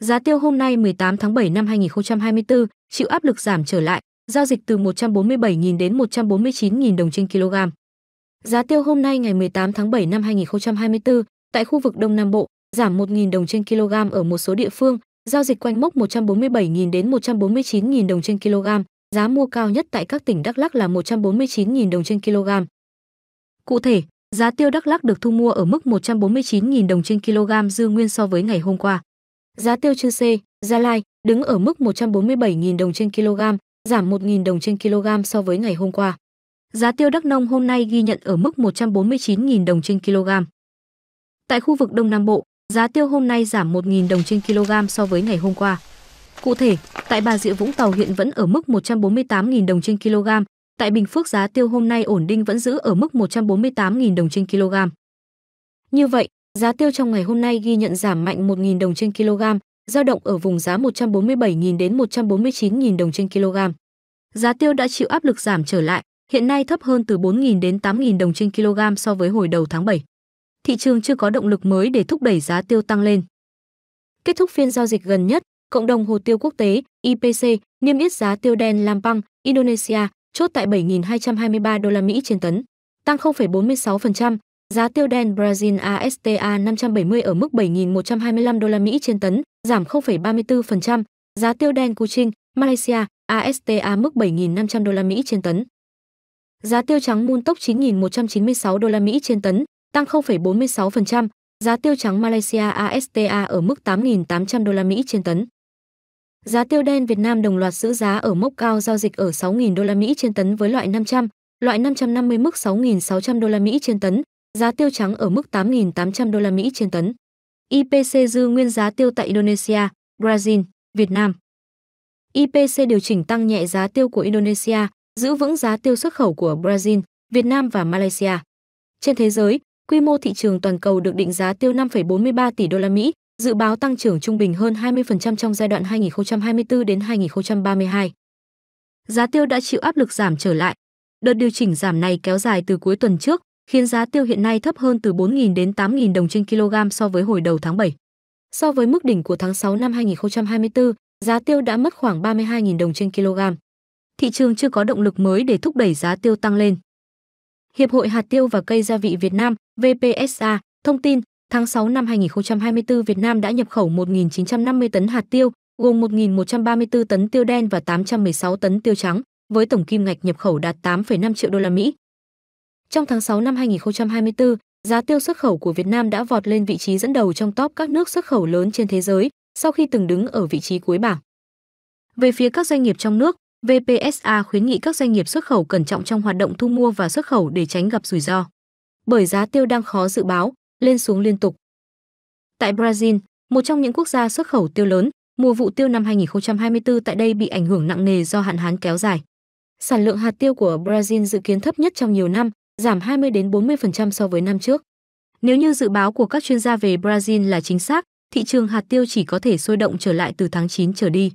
Giá tiêu hôm nay 18 tháng 7 năm 2024 chịu áp lực giảm trở lại, giao dịch từ 147.000 đến 149.000 đồng trên kg. Giá tiêu hôm nay ngày 18 tháng 7 năm 2024 tại khu vực Đông Nam Bộ giảm 1.000 đồng trên kg ở một số địa phương, giao dịch quanh mốc 147.000 đến 149.000 đồng trên kg, giá mua cao nhất tại các tỉnh Đắk lắc là 149.000 đồng trên kg. Cụ thể, giá tiêu Đắk lắc được thu mua ở mức 149.000 đồng trên kg dư nguyên so với ngày hôm qua. Giá tiêu chư C, Gia Lai đứng ở mức 147.000 đồng trên kg, giảm 1.000 đồng trên kg so với ngày hôm qua. Giá tiêu Đắk Nông hôm nay ghi nhận ở mức 149.000 đồng trên kg. Tại khu vực Đông Nam Bộ, giá tiêu hôm nay giảm 1.000 đồng trên kg so với ngày hôm qua. Cụ thể, tại Bà Rịa Vũng Tàu hiện vẫn ở mức 148.000 đồng trên kg, tại Bình Phước giá tiêu hôm nay ổn định vẫn giữ ở mức 148.000 đồng trên kg. Như vậy, Giá tiêu trong ngày hôm nay ghi nhận giảm mạnh 1.000 đồng trên kg, giao động ở vùng giá 147.000 đến 149.000 đồng trên kg. Giá tiêu đã chịu áp lực giảm trở lại, hiện nay thấp hơn từ 4.000 đến 8.000 đồng trên kg so với hồi đầu tháng 7. Thị trường chưa có động lực mới để thúc đẩy giá tiêu tăng lên. Kết thúc phiên giao dịch gần nhất, Cộng đồng Hồ tiêu Quốc tế IPC niêm yết giá tiêu đen Lampang, Indonesia chốt tại 7.223 đô la Mỹ trên tấn, tăng 0,46%, Giá tiêu đen Brazil ASTA 570 ở mức 7.125 đô la Mỹ trên tấn, giảm 0,34%. Giá tiêu đen Kuching, Malaysia ASTA mức 7.500 đô la Mỹ trên tấn. Giá tiêu trắng Mun Tốc 9.196 đô la Mỹ trên tấn, tăng 0,46%. Giá tiêu trắng Malaysia ASTA ở mức 8.800 đô la Mỹ trên tấn. Giá tiêu đen Việt Nam đồng loạt giữ giá ở mốc cao giao dịch ở 6.000 đô la Mỹ trên tấn với loại 500, loại 550 mức 6.600 đô la Mỹ trên tấn, giá tiêu trắng ở mức 8.800 đô la Mỹ trên tấn. IPC dư nguyên giá tiêu tại Indonesia, Brazil, Việt Nam. IPC điều chỉnh tăng nhẹ giá tiêu của Indonesia, giữ vững giá tiêu xuất khẩu của Brazil, Việt Nam và Malaysia. Trên thế giới, quy mô thị trường toàn cầu được định giá tiêu 5,43 tỷ đô la Mỹ, dự báo tăng trưởng trung bình hơn 20% trong giai đoạn 2024 đến 2032. Giá tiêu đã chịu áp lực giảm trở lại. Đợt điều chỉnh giảm này kéo dài từ cuối tuần trước, khiến giá tiêu hiện nay thấp hơn từ 4.000 đến 8.000 đồng trên kg so với hồi đầu tháng 7. So với mức đỉnh của tháng 6 năm 2024, giá tiêu đã mất khoảng 32.000 đồng trên kg. Thị trường chưa có động lực mới để thúc đẩy giá tiêu tăng lên. Hiệp hội Hạt tiêu và Cây gia vị Việt Nam VPSA thông tin tháng 6 năm 2024 Việt Nam đã nhập khẩu 1.950 tấn hạt tiêu, gồm 1.134 tấn tiêu đen và 816 tấn tiêu trắng, với tổng kim ngạch nhập khẩu đạt 8,5 triệu đô la Mỹ, trong tháng 6 năm 2024, giá tiêu xuất khẩu của Việt Nam đã vọt lên vị trí dẫn đầu trong top các nước xuất khẩu lớn trên thế giới sau khi từng đứng ở vị trí cuối bảng. Về phía các doanh nghiệp trong nước, VPSA khuyến nghị các doanh nghiệp xuất khẩu cẩn trọng trong hoạt động thu mua và xuất khẩu để tránh gặp rủi ro. Bởi giá tiêu đang khó dự báo, lên xuống liên tục. Tại Brazil, một trong những quốc gia xuất khẩu tiêu lớn, mùa vụ tiêu năm 2024 tại đây bị ảnh hưởng nặng nề do hạn hán kéo dài. Sản lượng hạt tiêu của Brazil dự kiến thấp nhất trong nhiều năm, giảm 20 đến 40% so với năm trước. Nếu như dự báo của các chuyên gia về Brazil là chính xác, thị trường hạt tiêu chỉ có thể sôi động trở lại từ tháng 9 trở đi.